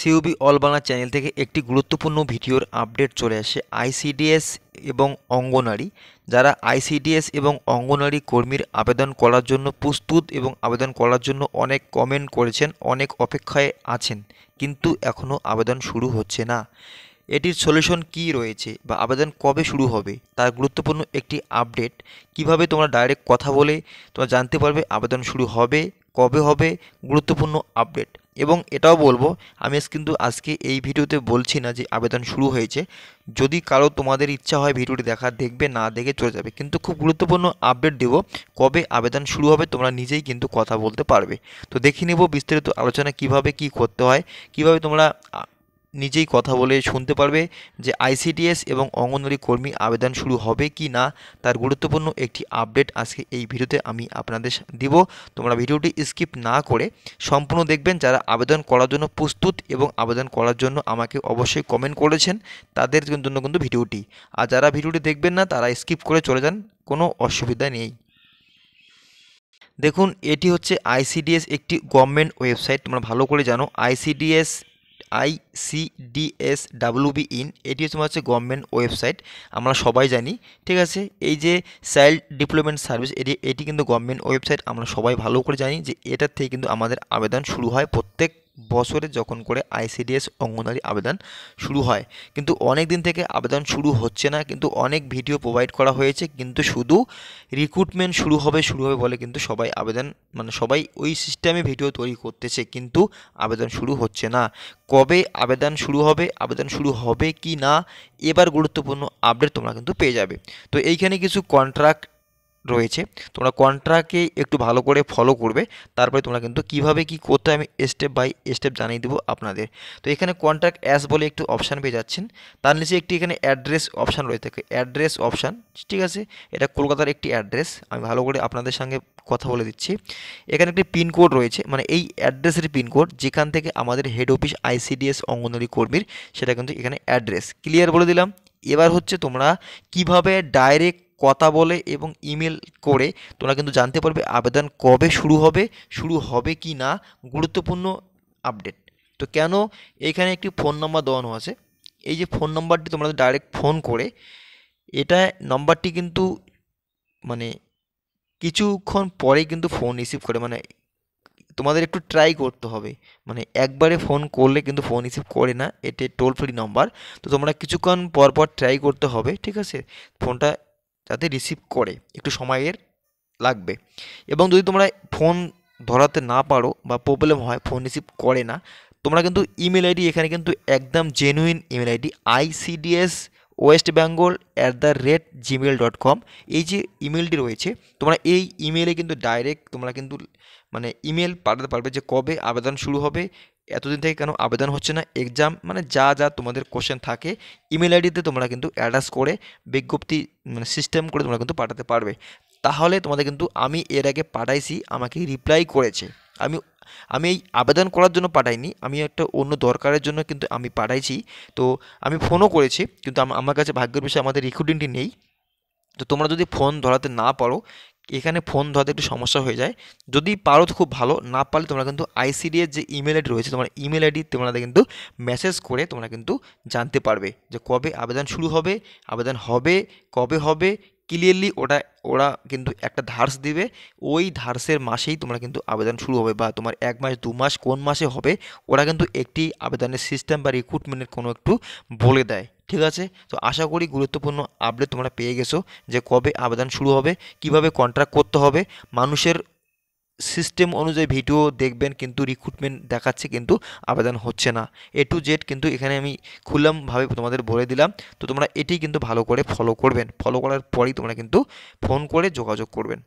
সিউবি all Bangla channel থেকে একটি গুরুত্বপূর্ণ ভিডিওর আপডেট চলে আসে আইসিডিএস এবং অঙ্গনারী যারা আইসিডিএস এবং অঙ্গনারী কর্মীর আবেদন করার জন্য প্রস্তুত এবং আবেদন করার জন্য অনেক কমেন্ট করেছেন অনেক অপেক্ষায় আছেন কিন্তু এখনও আবেদন শুরু হচ্ছে না এটির সলিউশন কি রয়েছে বা আবেদন কবে শুরু হবে তার গুরুত্বপূর্ণ একটি আপডেট কিভাবে তোমরা ডাইরেক্ট কথা বলে তোমরা জানতে পারবে আবেদন শুরু হবে কবে হবে গুরুত্বপূর্ণ আপডেট এবং এটাও বলবো আমি কিন্তু আজকে এই ভিডিওতে বলছি না যে আবেদন শুরু হয়েছে যদি কারো তোমাদের ইচ্ছা হয় ভিডিওটি দেখা দেখবে না দেখে চলে যাবে কিন্তু খুব গুরুত্বপূর্ণ আপডেট দেব কবে আবেদন শুরু হবে তোমরা নিজেই কিন্তু কথা বলতে পারবে তো দেখে নেব বিস্তারিত আলোচনা কিভাবে কি করতে হয় কিভাবে তোমরা নিজেই কথা বলে শুনতে পারবে যে আইসিডিএস এবং অঙ্গনওয়াড়ি কর্মী আবেদন শুরু হবে কি না তার গুরুত্বপূর্ণ একটি আপডেট আজকে এই ভিডিওতে আমি আপনাদের দিব তোমরা ভিডিওটি স্কিপ না করে সম্পূর্ণ দেখবেন যারা আবেদন করার জন্য প্রস্তুত এবং আবেদন করার জন্য আমাকে অবশ্যই কমেন্ট করেছেন তাদের জন্য কিন্তু ভিডিওটি আর যারা ভিডিওটি দেখবেন না তারা স্কিপ করে চলে যান কোনো অসুবিধা নেই দেখুন এটি হচ্ছে আইসিডিএস একটি গভর্নমেন্ট ওয়েবসাইট তোমরা ভালো করে জানো আইসিডিএস আইসিডিএস ডাব্লিউবি ইন এটি তোমার হচ্ছে গভর্নমেন্ট ওয়েবসাইট আমরা সবাই জানি ঠিক আছে এই যে চাইল্ড ডিপ্লয়মেন্ট সার্ভিস এটি এটি কিন্তু গভর্নমেন্ট ওয়েবসাইট আমরা সবাই ভালো করে জানি যে এটার থেকে কিন্তু আমাদের আবেদন শুরু হয় প্রত্যেক বছরে যখন করে আইসিডিএস অঙ্গনওয়াড়ি আবেদন শুরু হয় কিন্তু অনেক দিন থেকে আবেদন শুরু হচ্ছে না কিন্তু অনেক ভিডিও প্রোভাইড করা হয়েছে কিন্তু শুধু রিক্রুটমেন্ট শুরু হবে শুরু হবে বলে কিন্তু সবাই আবেদন মানে সবাই ওই সিস্টেমে ভিডিও তৈরি করতেছে কিন্তু আবেদন শুরু হচ্ছে না কবে আবেদন শুরু হবে আবেদন শুরু হবে কি না এবার গুরুত্বপূর্ণ আপডেট তোমরা কিন্তু পেয়ে যাবে তো এইখানে কিছু কন্ট্রাক্ট রয়েছে তোমরা কন্ট্রাকে একটু ভালো করে ফলো করবে তারপরে তোমরা কিন্তু কিভাবে কি করতে আমি স্টেপ বাই স্টেপ জানিয়ে দেবো আপনাদের তো এখানে কন্ট্রাক্ট অ্যাস বলে একটু অপশান পেয়ে যাচ্ছেন তার নিচে একটি এখানে অ্যাড্রেস অপশান রয়ে থাকে অ্যাড্রেস অপশান ঠিক আছে এটা কলকাতার একটি অ্যাড্রেস আমি ভালো করে আপনাদের সঙ্গে কথা বলে দিচ্ছি এখানে একটি পিনকোড রয়েছে মানে এই অ্যাড্রেসের পিনকোড যেখান থেকে আমাদের হেড অফিস আইসিডিএস অঙ্গনওয়াড়ি কর্মীর সেটা কিন্তু এখানে অ্যাড্রেস ক্লিয়ার বলে দিলাম এবার হচ্ছে তোমরা কিভাবে ডাইরেক্ট কথা বলে এবং ইমেল করে তোমরা কিন্তু জানতে পারবে আবেদন কবে শুরু হবে শুরু হবে কি না গুরুত্বপূর্ণ আপডেট তো কেন এখানে একটি ফোন নাম্বার দেওয়ানো আছে এই যে ফোন নাম্বারটি তোমরা ডাইরেক্ট ফোন করে এটা নাম্বারটি কিন্তু মানে কিছুক্ষণ পরে কিন্তু ফোন রিসিভ করে মানে তোমাদের একটু ট্রাই করতে হবে মানে একবারে ফোন করলে কিন্তু ফোন রিসিভ করে না এটি টোল ফ্রি নাম্বার তো তোমরা কিছুক্ষণ পর পর ট্রাই করতে হবে ঠিক আছে ফোনটা যাতে রিসিভ করে একটু সময়ের লাগবে এবং যদি তোমরা ফোন ধরাতে না পারো বা প্রবলেম হয় ফোন রিসিভ করে না তোমরা কিন্তু ইমেল আইডি এখানে কিন্তু একদম genuine email ID ICDS West Bengal at the rate Gmail dot com এই যে ইমেলটি রয়েছে তোমরা এই ইমেলে কিন্তু ডাইরেক্ট তোমরা কিন্তু মানে ইমেল পাঠাতে পারবে যে কবে আবেদন শুরু হবে এতদিন থেকে কেন আবেদন হচ্ছে না এক্সাম মানে যা যা তোমাদের কোশ্চেন থাকে ইমেল আইডিতে তোমরা কিন্তু অ্যাডাস করে বিজ্ঞপ্তি মানে সিস্টেম করে তোমরা কিন্তু পাঠাতে পারবে তাহলে তোমাদের কিন্তু আমি এর আগে পাঠাইছি আমাকে রিপ্লাই করেছে আমি আমি এই আবেদন করার জন্য পাঠাইনি আমি একটা অন্য দরকারের জন্য কিন্তু আমি পাঠাইছি তো আমি ফোনও করেছি কিন্তু আমার কাছে ভাগ্যের বিষয়ে আমাদের রিক্রুটিংটি নেই তো তোমরা যদি ফোন ধরাতে না পারো এখানে ফোন ধরাতে একটু সমস্যা হয়ে যায় যদি পারো তো খুব ভালো না পারলে তোমরা কিন্তু আইসিডিএর যে ইমেল আইডি রয়েছে তোমার ইমেল আইডি তোমরা কিন্তু মেসেজ করে তোমরা কিন্তু জানতে পারবে যে কবে আবেদন শুরু হবে আবেদন হবে কবে হবে ক্লিয়ারলি ওটা ওরা কিন্তু একটা ধার্স দিবে ওই ধার্সের মাসেই তোমরা কিন্তু আবেদন শুরু হবে বা তোমার এক মাস দু মাস কোন মাসে হবে ওরা কিন্তু একটি আবেদনের সিস্টেম বা রিক্রুটমেন্টের কোনো একটু বলে দেয় ঠিক আছে তো আশা করি গুরুত্বপূর্ণ আপডেট তোমরা পেয়ে গেছো যে কবে আবেদন শুরু হবে কিভাবে কন্ট্রাক্ট করতে হবে মানুষের সিস্টেম অনুযায়ী ভিডিও দেখবেন কিন্তু রিক্রুটমেন্ট দেখাচ্ছে কিন্তু আবেদন হচ্ছে না এ টু জেড কিন্তু এখানে আমি খুললামভাবে তোমাদের বলে দিলাম তো তোমরা এটি কিন্তু ভালো করে ফলো করবেন ফলো করার পরই তোমরা কিন্তু ফোন করে যোগাযোগ করবেন